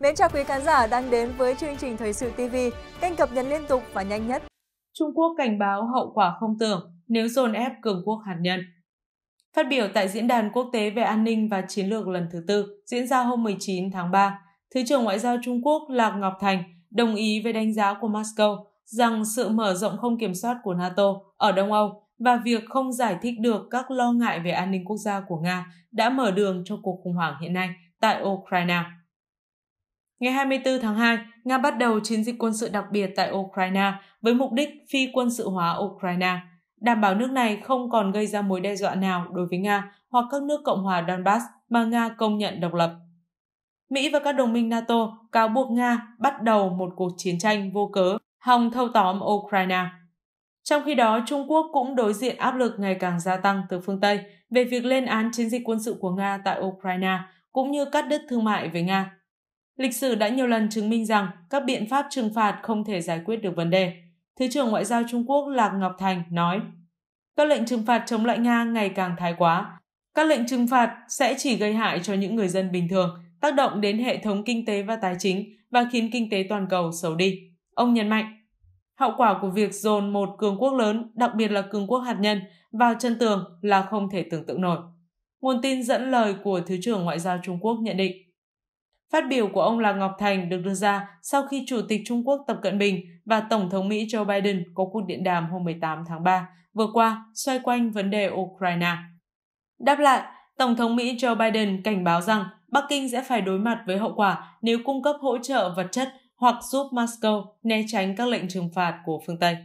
Mến chào quý khán giả đang đến với chương trình Thời sự TV, kênh cập nhật liên tục và nhanh nhất. Trung Quốc cảnh báo hậu quả không tưởng nếu dồn ép cường quốc hạt nhân. Phát biểu tại Diễn đàn Quốc tế về an ninh và chiến lược lần thứ tư diễn ra hôm 19 tháng 3, Thứ trưởng Ngoại giao Trung Quốc Lạc Ngọc Thành đồng ý với đánh giá của Moscow rằng sự mở rộng không kiểm soát của NATO ở Đông Âu và việc không giải thích được các lo ngại về an ninh quốc gia của Nga đã mở đường cho cuộc khủng hoảng hiện nay tại Ukraine. Ngày 24 tháng 2, Nga bắt đầu chiến dịch quân sự đặc biệt tại Ukraine với mục đích phi quân sự hóa Ukraine, đảm bảo nước này không còn gây ra mối đe dọa nào đối với Nga hoặc các nước Cộng hòa Donbass mà Nga công nhận độc lập. Mỹ và các đồng minh NATO cáo buộc Nga bắt đầu một cuộc chiến tranh vô cớ, hòng thâu tóm Ukraine. Trong khi đó, Trung Quốc cũng đối diện áp lực ngày càng gia tăng từ phương Tây về việc lên án chiến dịch quân sự của Nga tại Ukraine, cũng như cắt đứt thương mại với Nga Lịch sử đã nhiều lần chứng minh rằng các biện pháp trừng phạt không thể giải quyết được vấn đề. Thứ trưởng Ngoại giao Trung Quốc Lạc Ngọc Thành nói, các lệnh trừng phạt chống lại Nga ngày càng thái quá. Các lệnh trừng phạt sẽ chỉ gây hại cho những người dân bình thường, tác động đến hệ thống kinh tế và tài chính và khiến kinh tế toàn cầu xấu đi. Ông nhấn mạnh, hậu quả của việc dồn một cường quốc lớn, đặc biệt là cường quốc hạt nhân, vào chân tường là không thể tưởng tượng nổi. Nguồn tin dẫn lời của Thứ trưởng Ngoại giao Trung Quốc nhận định, Phát biểu của ông là Ngọc Thành được đưa ra sau khi Chủ tịch Trung Quốc Tập Cận Bình và Tổng thống Mỹ Joe Biden có cuộc điện đàm hôm 18 tháng 3 vừa qua xoay quanh vấn đề Ukraine. Đáp lại, Tổng thống Mỹ Joe Biden cảnh báo rằng Bắc Kinh sẽ phải đối mặt với hậu quả nếu cung cấp hỗ trợ vật chất hoặc giúp Moscow né tránh các lệnh trừng phạt của phương Tây.